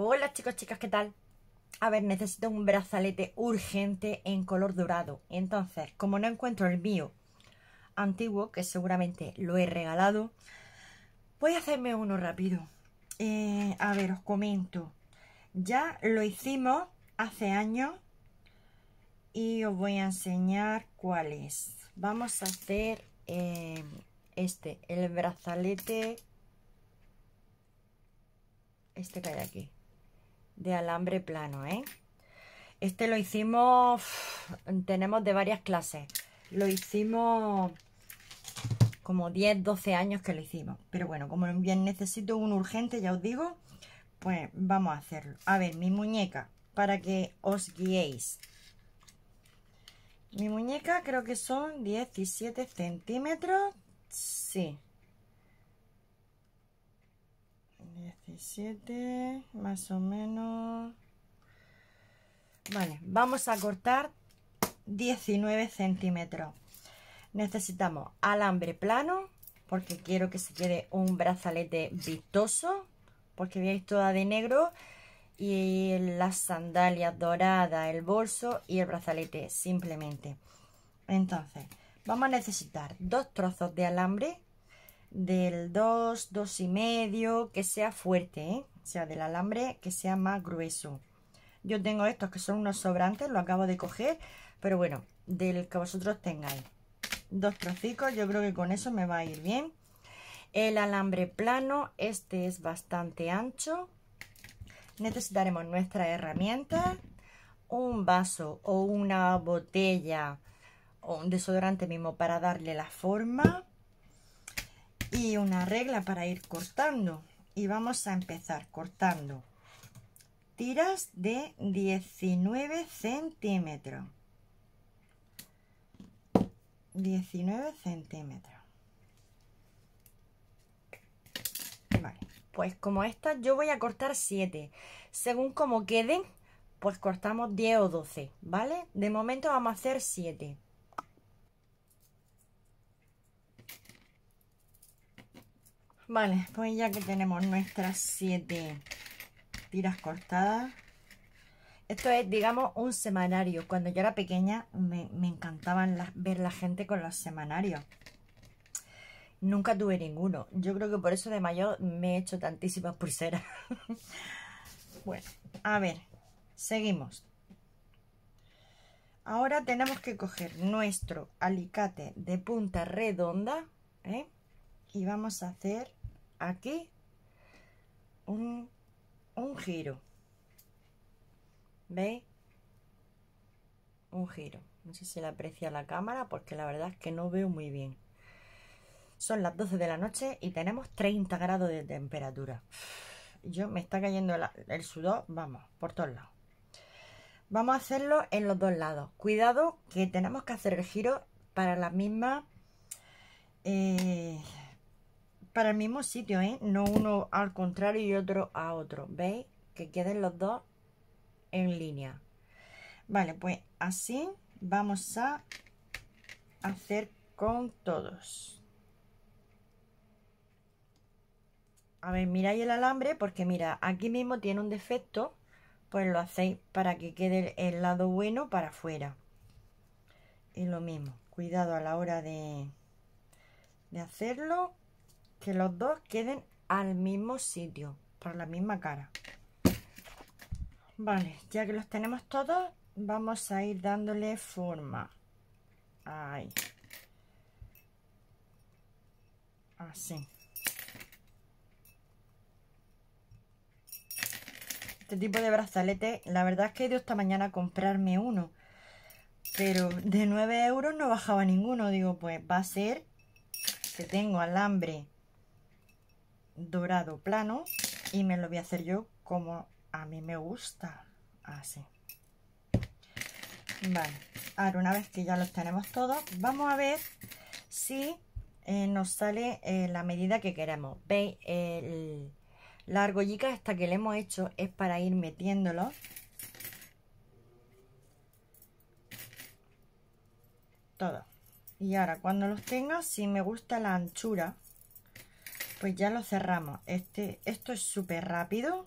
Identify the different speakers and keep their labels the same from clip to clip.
Speaker 1: Hola chicos, chicas, ¿qué tal? A ver, necesito un brazalete urgente en color dorado. Entonces, como no encuentro el mío antiguo, que seguramente lo he regalado, voy a hacerme uno rápido. Eh, a ver, os comento. Ya lo hicimos hace años y os voy a enseñar cuál es. Vamos a hacer eh, este, el brazalete, este que hay aquí de alambre plano, ¿eh? Este lo hicimos, tenemos de varias clases. Lo hicimos como 10, 12 años que lo hicimos. Pero bueno, como bien necesito un urgente, ya os digo, pues vamos a hacerlo. A ver, mi muñeca, para que os guiéis. Mi muñeca creo que son 17 centímetros. Sí. 17, más o menos vale vamos a cortar 19 centímetros necesitamos alambre plano porque quiero que se quede un brazalete vistoso porque veáis toda de negro y las sandalias doradas el bolso y el brazalete simplemente entonces vamos a necesitar dos trozos de alambre del 2, 2,5 y medio, que sea fuerte, ¿eh? o sea, del alambre que sea más grueso. Yo tengo estos que son unos sobrantes, los acabo de coger, pero bueno, del que vosotros tengáis. Dos trocitos. yo creo que con eso me va a ir bien. El alambre plano, este es bastante ancho. Necesitaremos nuestra herramienta. un vaso o una botella o un desodorante mismo para darle la forma y una regla para ir cortando y vamos a empezar cortando tiras de 19 centímetros 19 centímetros vale pues como estas yo voy a cortar 7 según como queden pues cortamos 10 o 12 vale de momento vamos a hacer 7 Vale, pues ya que tenemos nuestras siete tiras cortadas. Esto es, digamos, un semanario. Cuando yo era pequeña me, encantaban ver la gente con los semanarios. Nunca tuve ninguno. Yo creo que por eso de mayor me he hecho tantísimas pulseras. bueno, a ver, seguimos. Ahora tenemos que coger nuestro alicate de punta redonda ¿eh? y vamos a hacer aquí un, giro. ¿Veis? Un giro. No sé si le aprecia la cámara porque la verdad es que no veo muy bien. Son las 12 de la noche y tenemos 30 grados de temperatura. Yo me está cayendo el, sudor, vamos, por todos lados. Vamos a hacerlo en los dos lados. Cuidado que tenemos que hacer el giro para la misma... Eh, para el mismo sitio, ¿eh? No uno al contrario y otro a otro. ¿Veis? Que queden los dos en línea. Vale, pues así vamos a hacer con todos. A ver, miráis el alambre porque mira, aquí mismo tiene un defecto, pues lo hacéis para que quede el lado bueno para afuera. Y lo mismo, cuidado a la hora de, de hacerlo que los dos queden al mismo sitio, Por la misma cara. Vale, ya que los tenemos todos, vamos a ir dándole forma. Ahí. Así. Este tipo de brazalete, la verdad es que he ido esta mañana a comprarme uno. Pero de 9 euros no bajaba ninguno. Digo, pues va a ser que tengo alambre dorado plano y me lo voy a hacer yo como a mí me gusta así vale ahora una vez que ya los tenemos todos vamos a ver si eh, nos sale eh, la medida que queremos veis el, la argollica esta que le hemos hecho es para ir metiéndolo todo y ahora cuando los tenga si me gusta la anchura pues ya lo cerramos este esto es súper rápido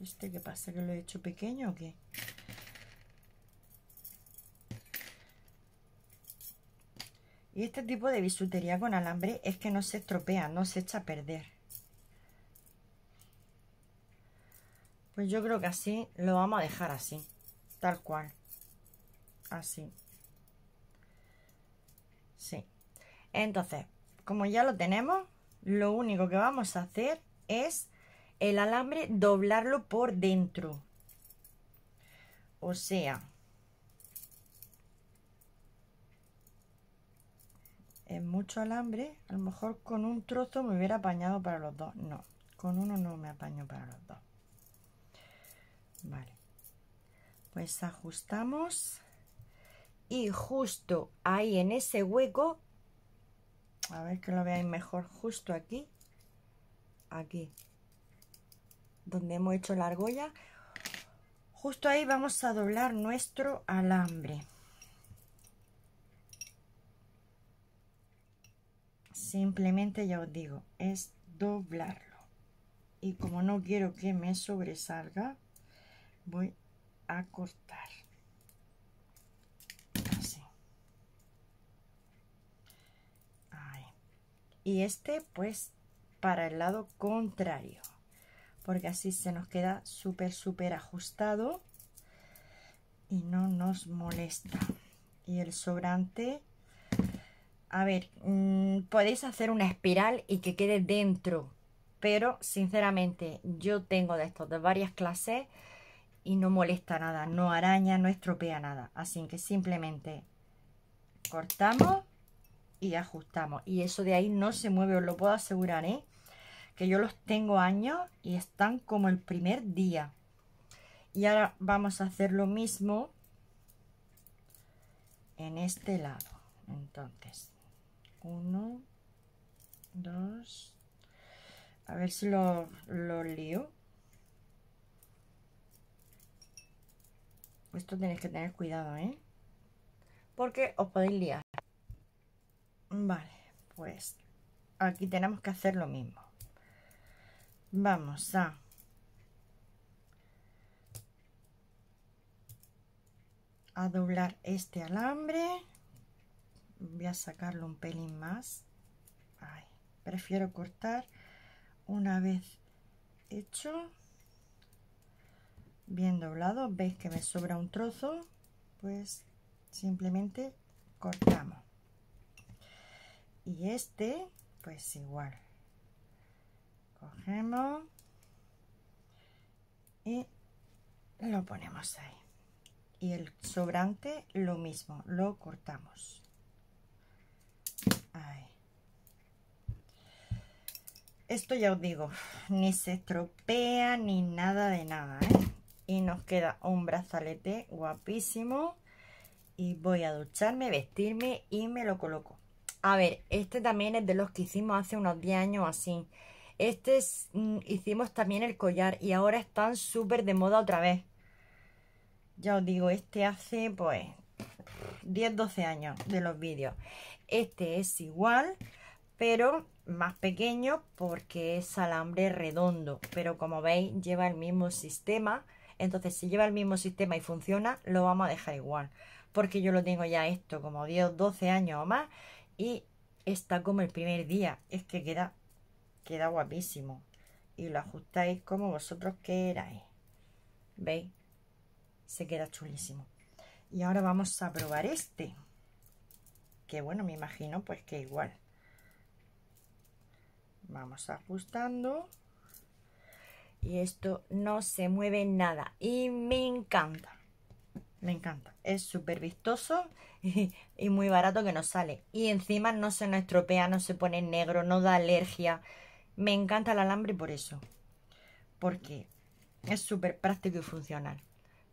Speaker 1: este qué pasa que lo he hecho pequeño o qué y este tipo de bisutería con alambre es que no se estropea no se echa a perder pues yo creo que así lo vamos a dejar así tal cual así sí entonces como ya lo tenemos lo único que vamos a hacer es el alambre doblarlo por dentro. O sea, es mucho alambre. A lo mejor con un trozo me hubiera apañado para los dos. No, con uno no me apaño para los dos. Vale. Pues ajustamos. Y justo ahí en ese hueco a ver que lo veáis mejor justo aquí aquí donde hemos hecho la argolla justo ahí vamos a doblar nuestro alambre simplemente ya os digo es doblarlo y como no quiero que me sobresalga voy a cortar y este pues para el lado contrario porque así se nos queda súper súper ajustado y no nos molesta y el sobrante a ver mm, podéis hacer una espiral y que quede dentro pero sinceramente yo tengo de estos de varias clases y no molesta nada no araña no estropea nada así que simplemente cortamos y ajustamos. Y eso de ahí no se mueve, os lo puedo asegurar, ¿eh? Que yo los tengo años y están como el primer día. Y ahora vamos a hacer lo mismo en este lado. Entonces, uno, dos, a ver si lo, lo lío. Esto tenéis que tener cuidado, ¿eh? Porque os podéis liar. Vale, pues aquí tenemos que hacer lo mismo. Vamos a... doblar este alambre. Voy a sacarlo un pelín más. prefiero cortar una vez hecho. Bien doblado. Veis que me sobra un trozo. Pues simplemente cortamos y este pues igual cogemos y lo ponemos ahí y el sobrante lo mismo lo cortamos esto ya os digo ni se estropea ni nada de nada ¿eh? y nos queda un brazalete guapísimo y voy a ducharme vestirme y me lo coloco a ver, este también es de los que hicimos hace unos 10 años así. Este mm, hicimos también el collar y ahora están súper de moda otra vez. Ya os digo, este hace pues 10-12 años de los vídeos. Este es igual, pero más pequeño porque es alambre redondo. Pero como veis, lleva el mismo sistema. Entonces, si lleva el mismo sistema y funciona, lo vamos a dejar igual. Porque yo lo tengo ya esto como 10 12 años o más y está como el primer día. Es que queda, queda guapísimo. Y lo ajustáis como vosotros queráis. ¿Veis? Se queda chulísimo. Y ahora vamos a probar este. Que bueno, me imagino pues que igual. Vamos ajustando. Y esto no se mueve nada. Y me encanta. Me encanta. Es súper vistoso y, muy barato que nos sale. Y encima no se nos estropea, no se pone negro, no da alergia. Me encanta el alambre por eso. Porque es súper práctico y funcional.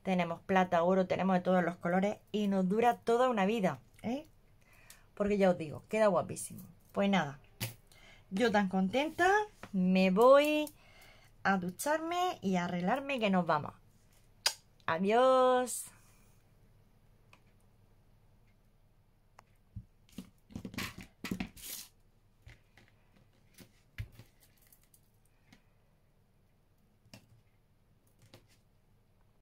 Speaker 1: Tenemos plata, oro, tenemos de todos los colores y nos dura toda una vida. ¿eh? Porque ya os digo, queda guapísimo. Pues nada, yo tan contenta, me voy a ducharme y arreglarme que nos vamos. Adiós.